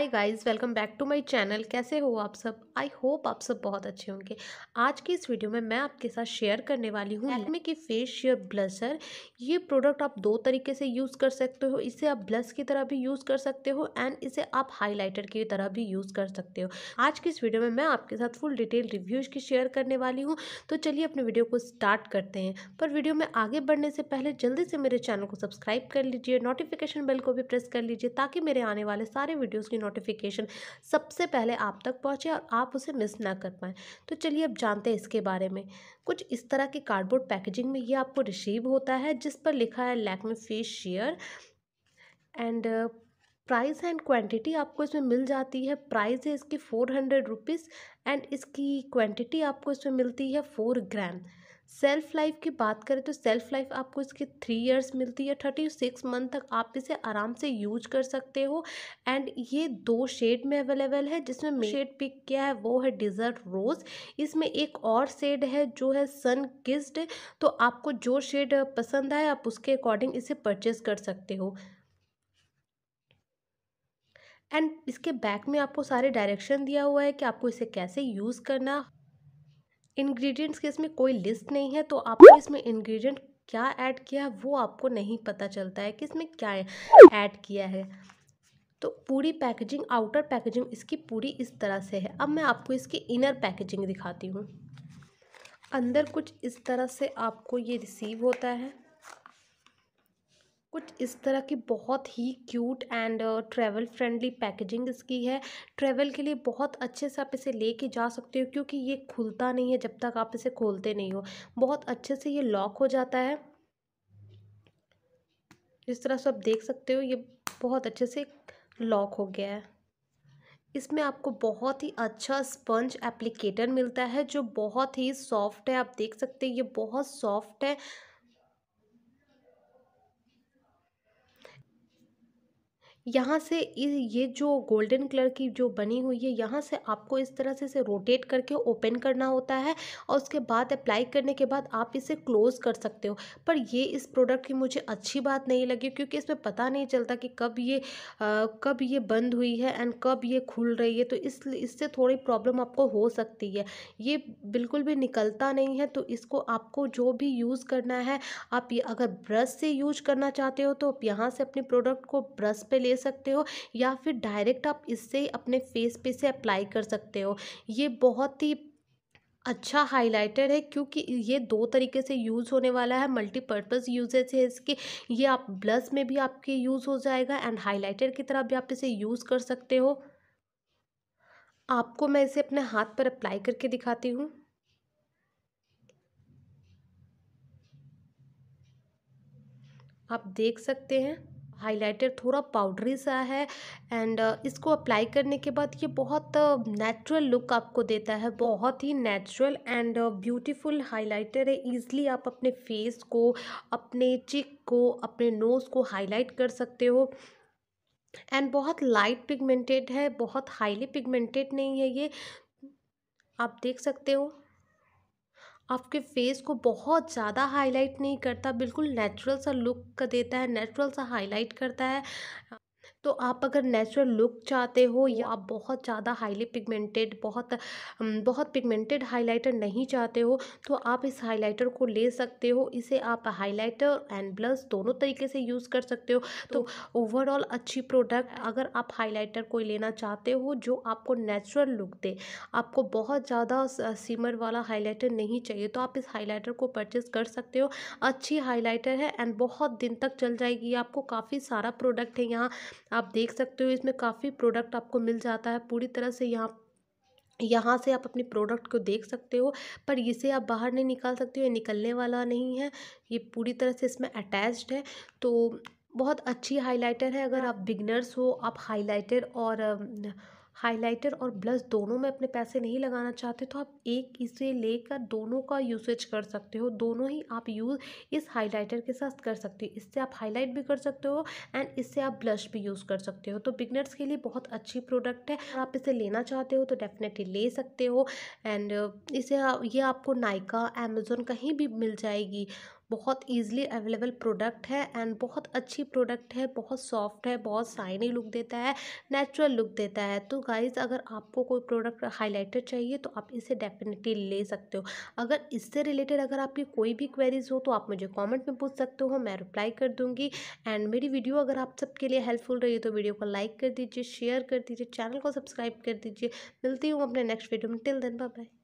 Hi guys welcome back to my channel कैसे हो आप सब आई होप आप सब बहुत अच्छे होंगे आज की इस वीडियो में मैं आपके साथ शेयर करने वाली हूँ लैक्मे की शेयर ब्लशर ये प्रोडक्ट आप दो तरीके से यूज़ कर सकते हो इसे आप ब्लश की तरह भी यूज़ कर सकते हो एंड इसे आप हाईलाइटर की तरह भी यूज़ कर सकते हो आज की इस वीडियो में मैं आपके साथ फुल डिटेल रिव्यूज की शेयर करने वाली हूँ तो चलिए अपने वीडियो को स्टार्ट करते हैं पर वीडियो में आगे बढ़ने से पहले जल्दी से मेरे चैनल को सब्सक्राइब कर लीजिए नोटिफिकेशन बेल को भी प्रेस कर लीजिए ताकि मेरे आने वाले सारे वीडियोज़ की नोटिफिकेशन सबसे पहले आप तक पहुँचे और आप उसे मिस ना कर पाएँ तो चलिए अब जानते हैं इसके बारे में कुछ इस तरह के कार्डबोर्ड पैकेजिंग में ये आपको रिसीव होता है जिस पर लिखा है Lakme face sheer and price and quantity आपको इसमें मिल जाती है प्राइस है इसकी फ़ोर हंड्रेड रुपीज़ एंड इसकी क्वांटिटी आपको इसमें मिलती है फोर ग्राम सेल्फ लाइफ की बात करें तो सेल्फ लाइफ आपको इसके थ्री इयर्स मिलती है थर्टी सिक्स मंथ तक आप इसे आराम से यूज कर सकते हो एंड ये दो शेड में अवेलेबल है जिसमें शेड पिक किया है वो है डिजर्ट रोज़ इसमें एक और शेड है जो है सन किस्ड तो आपको जो शेड पसंद आए आप उसके अकॉर्डिंग इसे परचेज कर सकते हो एंड इसके बैक में आपको सारे डायरेक्शन दिया हुआ है कि आपको इसे कैसे यूज़ करना इंग्रेडिएंट्स की इसमें कोई लिस्ट नहीं है तो आपको इसमें इंग्रेडिएंट क्या ऐड किया है वो आपको नहीं पता चलता है कि इसमें क्या ऐड किया है तो पूरी पैकेजिंग आउटर पैकेजिंग इसकी पूरी इस तरह से है अब मैं आपको इसकी इनर पैकेजिंग दिखाती हूँ अंदर कुछ इस तरह से आपको ये रिसीव होता है कुछ इस तरह की बहुत ही cute and travel friendly packaging इसकी है ट्रैवल के लिए बहुत अच्छे से आप इसे लेके जा सकते हो क्योंकि ये खुलता नहीं है जब तक आप इसे खोलते नहीं हो बहुत अच्छे से ये लॉक हो जाता है इस तरह से आप देख सकते हो ये बहुत अच्छे से लॉक हो गया है इसमें आपको बहुत ही अच्छा स्पंज एप्लीकेटर मिलता है जो बहुत ही सॉफ्ट है आप देख सकते हैं ये बहुत सॉफ्ट है यहाँ से ये जो गोल्डन कलर की जो बनी हुई है यहाँ से आपको इस तरह से इसे रोटेट करके ओपन करना होता है और उसके बाद अप्लाई करने के बाद आप इसे क्लोज़ कर सकते हो पर ये इस प्रोडक्ट की मुझे अच्छी बात नहीं लगी क्योंकि इसमें पता नहीं चलता कि कब ये आ, कब ये बंद हुई है एंड कब ये खुल रही है तो इस इससे थोड़ी प्रॉब्लम आपको हो सकती है ये बिल्कुल भी निकलता नहीं है तो इसको आपको जो भी यूज़ करना है आप ये अगर ब्रश से यूज करना चाहते हो तो आप यहाँ से अपने प्रोडक्ट को ब्रश पे ले ले सकते हो या फिर डायरेक्ट आप इससे अपने फेस पे से अप्लाई कर सकते हो ये बहुत ही अच्छा हाइलाइटर है क्योंकि ये दो तरीके से यूज़ होने वाला है मल्टीपर्पज़ यूजेज है इसके ये आप ब्लस में भी आपके यूज़ हो जाएगा एंड हाइलाइटर की तरह भी आप इसे यूज़ कर सकते हो आपको मैं इसे अपने हाथ पर अप्लाई करके दिखाती हूँ आप देख सकते हैं हाइलाइटर थोड़ा पाउडरी सा है एंड uh, इसको अप्लाई करने के बाद ये बहुत नेचुरल uh, लुक आपको देता है बहुत ही नेचुरल एंड ब्यूटीफुल हाइलाइटर है ईज़िली आप अपने फेस को अपने चिक को अपने नोज़ को हाईलाइट कर सकते हो एंड बहुत लाइट पिगमेंटेड है बहुत हाईली पिगमेंटेड नहीं है ये आप देख सकते हो आपके फेस को बहुत ज़्यादा हाईलाइट नहीं करता बिल्कुल नेचुरल सा लुक देता है नेचुरल सा हाईलाइट करता है तो आप अगर नेचुरल लुक चाहते हो या आप बहुत ज़्यादा हाईली पिगमेंटेड बहुत बहुत पिगमेंटेड हाइलाइटर नहीं चाहते हो तो आप इस हाइलाइटर को ले सकते हो इसे आप हाइलाइटर एंड ब्लश दोनों तरीके से यूज़ कर सकते हो तो, तो ओवरऑल अच्छी प्रोडक्ट अगर आप हाइलाइटर कोई लेना चाहते हो जो आपको नेचुरल लुक दे आपको बहुत ज़्यादा सीमर वाला हाईलाइटर नहीं चाहिए तो आप इस हाईलाइटर को परचेज़ कर सकते हो अच्छी हाईलाइटर है एंड बहुत दिन तक चल जाएगी आपको काफ़ी सारा प्रोडक्ट है यहाँ आप देख सकते हो इसमें काफ़ी प्रोडक्ट आपको मिल जाता है पूरी तरह से यहाँ यहाँ से आप अपने प्रोडक्ट को देख सकते हो पर इसे आप बाहर नहीं निकाल सकते हो ये निकलने वाला नहीं है ये पूरी तरह से इसमें अटैच्ड है तो बहुत अच्छी हाइलाइटर है अगर हाँ। आप बिगनर्स हो आप हाइलाइटर और हाइलाइटर और ब्लश दोनों में अपने पैसे नहीं लगाना चाहते तो आप एक इसे लेकर दोनों का यूसेज कर सकते हो दोनों ही आप यूज़ इस हाइलाइटर के साथ कर सकते हो इससे आप हाईलाइट भी कर सकते हो एंड इससे आप ब्लश भी यूज़ कर सकते हो तो बिगनर्स के लिए बहुत अच्छी प्रोडक्ट है आप इसे लेना चाहते हो तो डेफिनेटली ले सकते हो एंड इसे ये आपको नाइका अमेज़ोन कहीं भी मिल जाएगी बहुत ईजिली अवेलेबल प्रोडक्ट है एंड बहुत अच्छी प्रोडक्ट है बहुत सॉफ्ट है बहुत साइनी लुक देता है नेचुरल लुक देता है तो गाइज़ अगर आपको कोई प्रोडक्ट हाईलाइटर चाहिए तो आप इसे डेफिनेटली ले सकते हो अगर इससे रिलेटेड अगर आपकी कोई भी क्वेरीज हो तो आप मुझे कॉमेंट में पूछ सकते हो मैं रिप्लाई कर दूंगी एंड मेरी वीडियो अगर आप सबके लिए हेल्पफुल रही है तो वीडियो को लाइक कर दीजिए शेयर कर दीजिए चैनल को सब्सक्राइब कर दीजिए मिलती हूँ अपने नेक्स्ट वीडियो में टिल देन बाय बाय